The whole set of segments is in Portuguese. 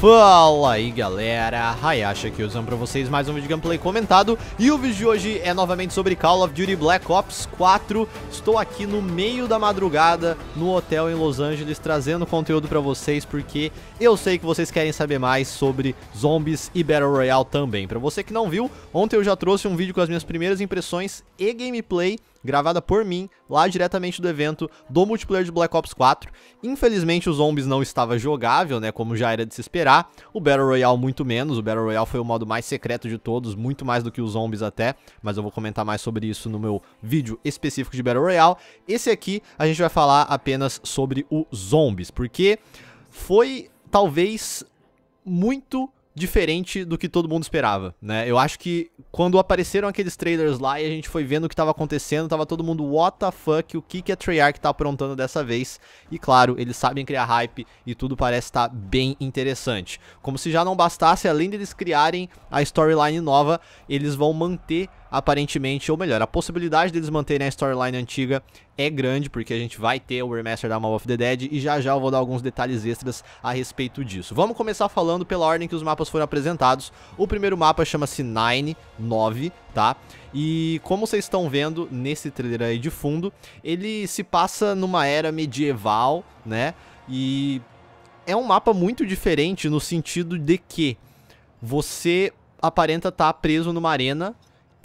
Fala aí galera, Hayashi aqui usando pra vocês mais um vídeo de gameplay comentado E o vídeo de hoje é novamente sobre Call of Duty Black Ops 4 Estou aqui no meio da madrugada no hotel em Los Angeles trazendo conteúdo pra vocês Porque eu sei que vocês querem saber mais sobre zombies e Battle Royale também Pra você que não viu, ontem eu já trouxe um vídeo com as minhas primeiras impressões e gameplay gravada por mim, lá diretamente do evento do multiplayer de Black Ops 4. Infelizmente, o Zombies não estava jogável, né, como já era de se esperar. O Battle Royale muito menos, o Battle Royale foi o modo mais secreto de todos, muito mais do que os Zombies até, mas eu vou comentar mais sobre isso no meu vídeo específico de Battle Royale. Esse aqui a gente vai falar apenas sobre o Zombies, porque foi talvez muito diferente do que todo mundo esperava, né? Eu acho que quando apareceram aqueles trailers lá e a gente foi vendo o que estava acontecendo, tava todo mundo what the fuck, o que que a Treyarch tá aprontando dessa vez? E claro, eles sabem criar hype e tudo parece estar tá bem interessante. Como se já não bastasse, além deles criarem a storyline nova, eles vão manter aparentemente, ou melhor, a possibilidade deles manterem a storyline antiga é grande, porque a gente vai ter o remaster da Mall of the Dead e já já eu vou dar alguns detalhes extras a respeito disso. Vamos começar falando pela ordem que os mapas foram apresentados. O primeiro mapa chama-se Nine, 9, tá? E como vocês estão vendo nesse trailer aí de fundo, ele se passa numa era medieval, né? E é um mapa muito diferente no sentido de que você aparenta estar tá preso numa arena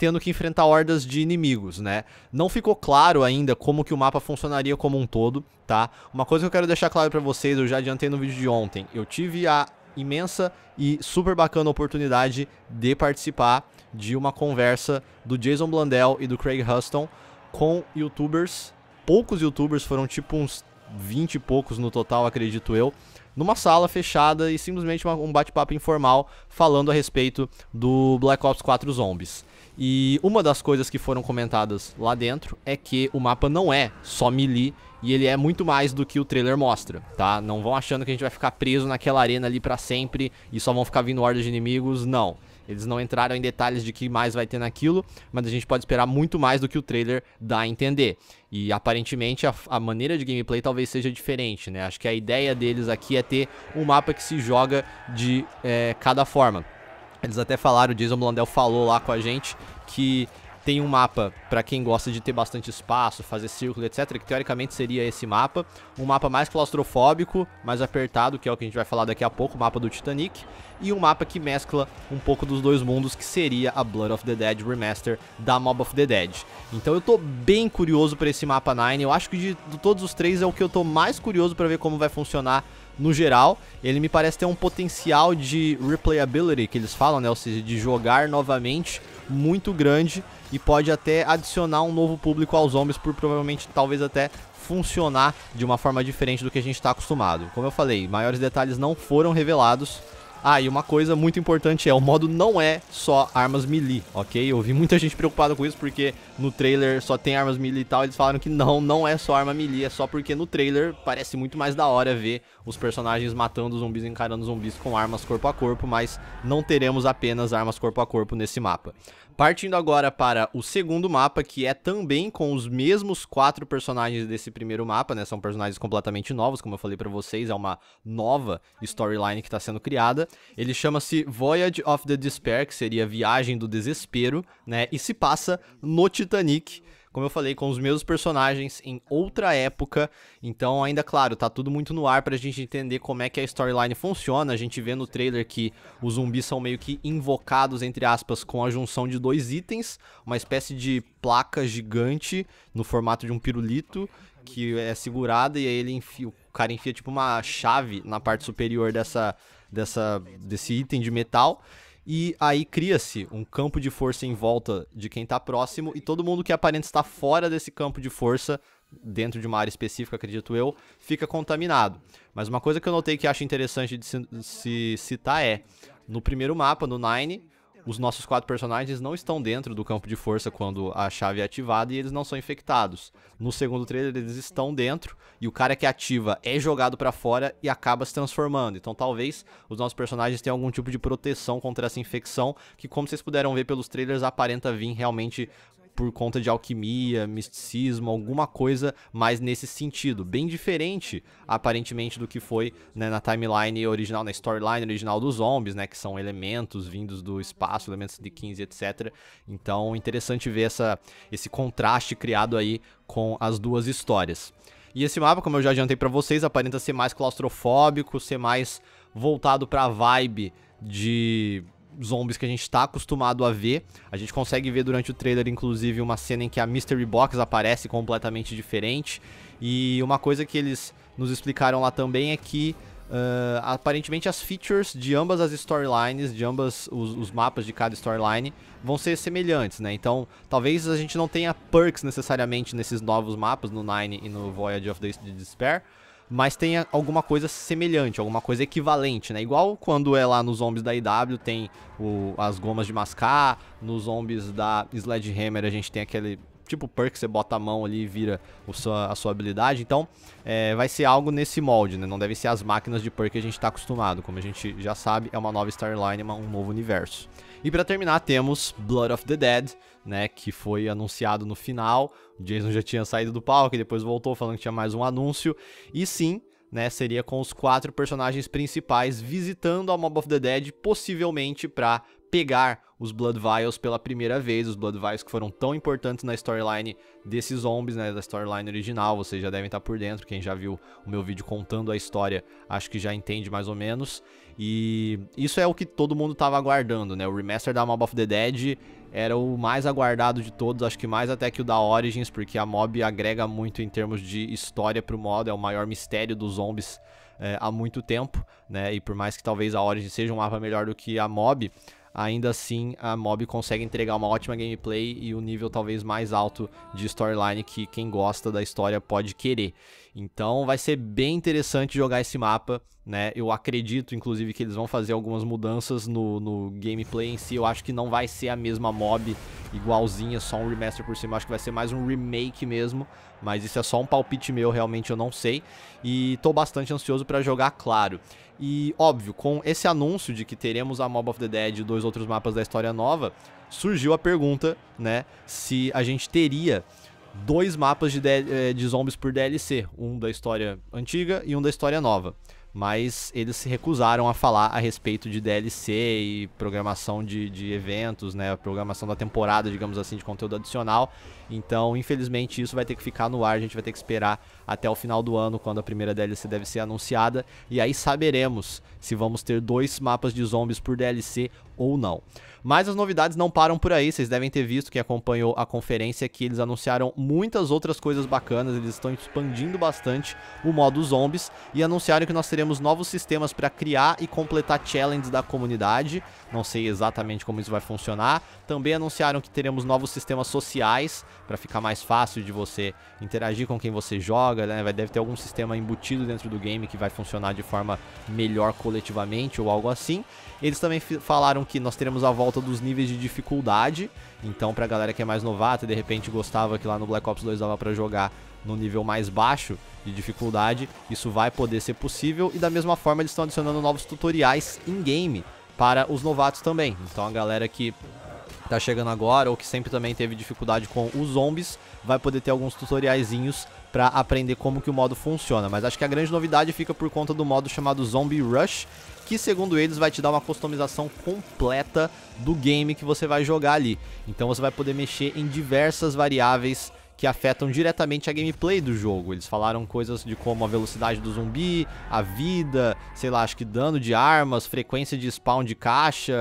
tendo que enfrentar hordas de inimigos, né? Não ficou claro ainda como que o mapa funcionaria como um todo, tá? Uma coisa que eu quero deixar claro para vocês, eu já adiantei no vídeo de ontem, eu tive a imensa e super bacana oportunidade de participar de uma conversa do Jason Blandel e do Craig Huston com youtubers. Poucos youtubers, foram tipo uns 20 e poucos no total, acredito eu, numa sala fechada e simplesmente uma, um bate-papo informal falando a respeito do Black Ops 4 Zombies. E uma das coisas que foram comentadas lá dentro é que o mapa não é só melee e ele é muito mais do que o trailer mostra, tá? Não vão achando que a gente vai ficar preso naquela arena ali para sempre e só vão ficar vindo hordas de inimigos, não. Eles não entraram em detalhes de que mais vai ter naquilo, mas a gente pode esperar muito mais do que o trailer dá a entender. E aparentemente a, a maneira de gameplay talvez seja diferente, né? Acho que a ideia deles aqui é ter um mapa que se joga de é, cada forma. Eles até falaram, o Jason Blondell falou lá com a gente, que tem um mapa para quem gosta de ter bastante espaço, fazer círculo, etc, que teoricamente seria esse mapa, um mapa mais claustrofóbico, mais apertado, que é o que a gente vai falar daqui a pouco, o mapa do Titanic, e um mapa que mescla um pouco dos dois mundos, que seria a Blood of the Dead Remaster da Mob of the Dead. Então eu tô bem curioso para esse mapa 9, eu acho que de, todos os três é o que eu tô mais curioso para ver como vai funcionar no geral, ele me parece ter um potencial de replayability, que eles falam, né? Ou seja, de jogar novamente muito grande e pode até adicionar um novo público aos homens por provavelmente talvez até funcionar de uma forma diferente do que a gente está acostumado. Como eu falei, maiores detalhes não foram revelados, ah, e uma coisa muito importante é, o modo não é só armas melee, ok? Eu vi muita gente preocupada com isso porque no trailer só tem armas melee e tal, eles falaram que não, não é só arma melee, é só porque no trailer parece muito mais da hora ver os personagens matando zumbis, encarando zumbis com armas corpo a corpo, mas não teremos apenas armas corpo a corpo nesse mapa. Partindo agora para o segundo mapa, que é também com os mesmos quatro personagens desse primeiro mapa, né? São personagens completamente novos, como eu falei para vocês, é uma nova storyline que está sendo criada. Ele chama-se Voyage of the Despair, que seria Viagem do Desespero, né? E se passa no Titanic como eu falei, com os mesmos personagens em outra época. Então, ainda claro, tá tudo muito no ar pra gente entender como é que a storyline funciona. A gente vê no trailer que os zumbis são meio que invocados, entre aspas, com a junção de dois itens, uma espécie de placa gigante no formato de um pirulito que é segurada e aí ele enfia, o cara enfia tipo uma chave na parte superior dessa, dessa desse item de metal e aí cria-se um campo de força em volta de quem está próximo, e todo mundo que aparenta estar fora desse campo de força, dentro de uma área específica, acredito eu, fica contaminado. Mas uma coisa que eu notei que acho interessante de se, de se citar é: no primeiro mapa, no Nine, os nossos quatro personagens não estão dentro do campo de força quando a chave é ativada e eles não são infectados. No segundo trailer, eles estão dentro e o cara que ativa é jogado para fora e acaba se transformando. Então, talvez os nossos personagens tenham algum tipo de proteção contra essa infecção, que, como vocês puderam ver pelos trailers, aparenta vir realmente por conta de alquimia, misticismo, alguma coisa mais nesse sentido. Bem diferente, aparentemente, do que foi né, na timeline original, na storyline original dos zombies, né? Que são elementos vindos do espaço, elementos de 15, etc. Então, interessante ver essa, esse contraste criado aí com as duas histórias. E esse mapa, como eu já adiantei para vocês, aparenta ser mais claustrofóbico, ser mais voltado para a vibe de zombies que a gente está acostumado a ver. A gente consegue ver durante o trailer, inclusive, uma cena em que a Mystery Box aparece completamente diferente. E uma coisa que eles nos explicaram lá também é que uh, aparentemente as features de ambas as storylines, de ambas os, os, mapas de cada storyline, vão ser semelhantes, né? Então, talvez a gente não tenha perks necessariamente nesses novos mapas, no Nine e no Voyage of the Despair mas tem alguma coisa semelhante, alguma coisa equivalente, né? Igual quando é lá nos zombies da IW tem o, as gomas de mascar, nos zombies da Sledgehammer a gente tem aquele tipo perk, você bota a mão ali e vira sua, a sua habilidade. Então, é, vai ser algo nesse molde, né? Não devem ser as máquinas de perk que a gente está acostumado. Como a gente já sabe, é uma nova Starline, é um novo universo. E para terminar, temos Blood of the Dead, né? Que foi anunciado no final. O Jason já tinha saído do palco e depois voltou falando que tinha mais um anúncio. E sim, né, seria com os quatro personagens principais visitando a Mob of the Dead, possivelmente para pegar os Blood Vials pela primeira vez, os Blood Vials que foram tão importantes na storyline desses zombies, né, da storyline original, vocês já devem estar tá por dentro, quem já viu o meu vídeo contando a história, acho que já entende mais ou menos, e isso é o que todo mundo estava aguardando, né, o remaster da Mob of the Dead era o mais aguardado de todos, acho que mais até que o da Origins, porque a Mob agrega muito em termos de história pro modo, é o maior mistério dos zombies é, há muito tempo, né, e por mais que talvez a Origins seja um mapa melhor do que a Mob, ainda assim a Mob consegue entregar uma ótima gameplay e o um nível talvez mais alto de storyline que quem gosta da história pode querer. Então vai ser bem interessante jogar esse mapa, né? Eu acredito, inclusive, que eles vão fazer algumas mudanças no, no gameplay em si. Eu acho que não vai ser a mesma mob igualzinha, só um remaster por cima. Acho que vai ser mais um remake mesmo, mas isso é só um palpite meu, realmente eu não sei. E tô bastante ansioso para jogar, claro. E óbvio, com esse anúncio de que teremos a Mob of the Dead e dois outros mapas da história nova, surgiu a pergunta, né, se a gente teria dois mapas de, de, eh, de zombies por DLC, um da história antiga e um da história nova mas eles se recusaram a falar a respeito de DLC e programação de, de eventos, né? Programação da temporada, digamos assim, de conteúdo adicional. Então, infelizmente, isso vai ter que ficar no ar, a gente vai ter que esperar até o final do ano, quando a primeira DLC deve ser anunciada, e aí saberemos se vamos ter dois mapas de zombies por DLC ou não. Mas as novidades não param por aí, vocês devem ter visto que acompanhou a conferência que eles anunciaram muitas outras coisas bacanas, eles estão expandindo bastante o modo zombies e anunciaram que nós teremos novos sistemas para criar e completar challenges da comunidade. Não sei exatamente como isso vai funcionar. Também anunciaram que teremos novos sistemas sociais para ficar mais fácil de você interagir com quem você joga joga, né? Vai, deve ter algum sistema embutido dentro do game que vai funcionar de forma melhor coletivamente ou algo assim. Eles também falaram que nós teremos a volta dos níveis de dificuldade, então pra galera que é mais novata e de repente gostava que lá no Black Ops 2 dava para jogar no nível mais baixo de dificuldade, isso vai poder ser possível e da mesma forma eles estão adicionando novos tutoriais in game para os novatos também. Então a galera que tá chegando agora ou que sempre também teve dificuldade com os zombies, vai poder ter alguns tutoriaizinhos para aprender como que o modo funciona. Mas acho que a grande novidade fica por conta do modo chamado Zombie Rush, que segundo eles vai te dar uma customização completa do game que você vai jogar ali. Então você vai poder mexer em diversas variáveis que afetam diretamente a gameplay do jogo. Eles falaram coisas de como a velocidade do zumbi, a vida, sei lá, acho que dano de armas, frequência de spawn de caixa,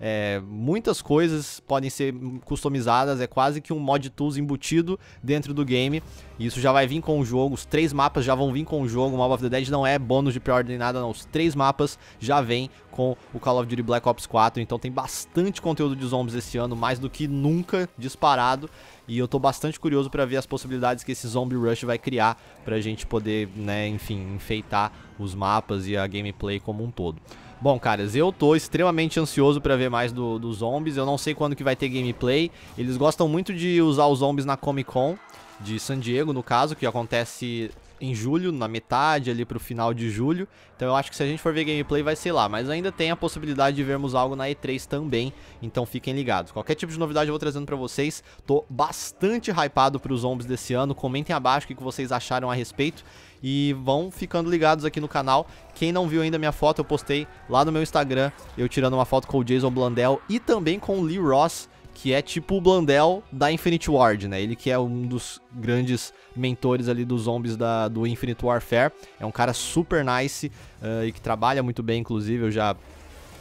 é, muitas coisas podem ser customizadas, é quase que um mod tools embutido dentro do game. Isso já vai vir com o jogo, os três mapas já vão vir com o jogo, o Mob of the Dead não é bônus de pior nem nada, não. Os três mapas já vêm com o Call of Duty Black Ops 4, então tem bastante conteúdo de zombies esse ano, mais do que nunca disparado. E eu tô bastante curioso para ver as possibilidades que esse Zombie Rush vai criar pra gente poder, né, enfim, enfeitar os mapas e a gameplay como um todo. Bom, caras, eu tô extremamente ansioso para ver mais dos do zombies. Eu não sei quando que vai ter gameplay. Eles gostam muito de usar os zombies na Comic Con de San Diego, no caso, que acontece em julho, na metade ali pro final de julho. Então eu acho que se a gente for ver gameplay vai ser lá, mas ainda tem a possibilidade de vermos algo na E3 também, então fiquem ligados. Qualquer tipo de novidade eu vou trazendo para vocês. Tô bastante hypado pros zombies desse ano. Comentem abaixo o que vocês acharam a respeito e vão ficando ligados aqui no canal. Quem não viu ainda minha foto, eu postei lá no meu Instagram, eu tirando uma foto com o Jason Blandel e também com o Lee Ross que é tipo o Blandel da Infinite Ward, né? Ele que é um dos grandes mentores ali dos zombies da, do Infinite Warfare. É um cara super nice uh, e que trabalha muito bem, inclusive. Eu já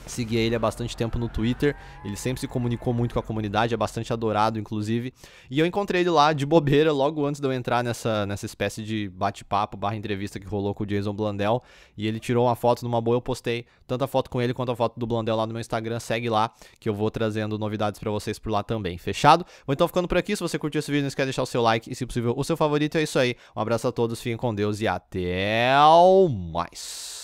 seguia ele há bastante tempo no Twitter. Ele sempre se comunicou muito com a comunidade, é bastante adorado, inclusive. E eu encontrei ele lá de bobeira, logo antes de eu entrar nessa, nessa espécie de bate-papo barra entrevista que rolou com o Jason Blandel. E ele tirou uma foto numa boa, eu postei tanto a foto com ele quanto a foto do Blandel lá no meu Instagram. Segue lá, que eu vou trazendo novidades para vocês por lá também. Fechado? Vou então ficando por aqui. Se você curtiu esse vídeo, não esquece de deixar o seu like e, se possível, o seu favorito. É isso aí. Um abraço a todos, fiquem com Deus e até mais.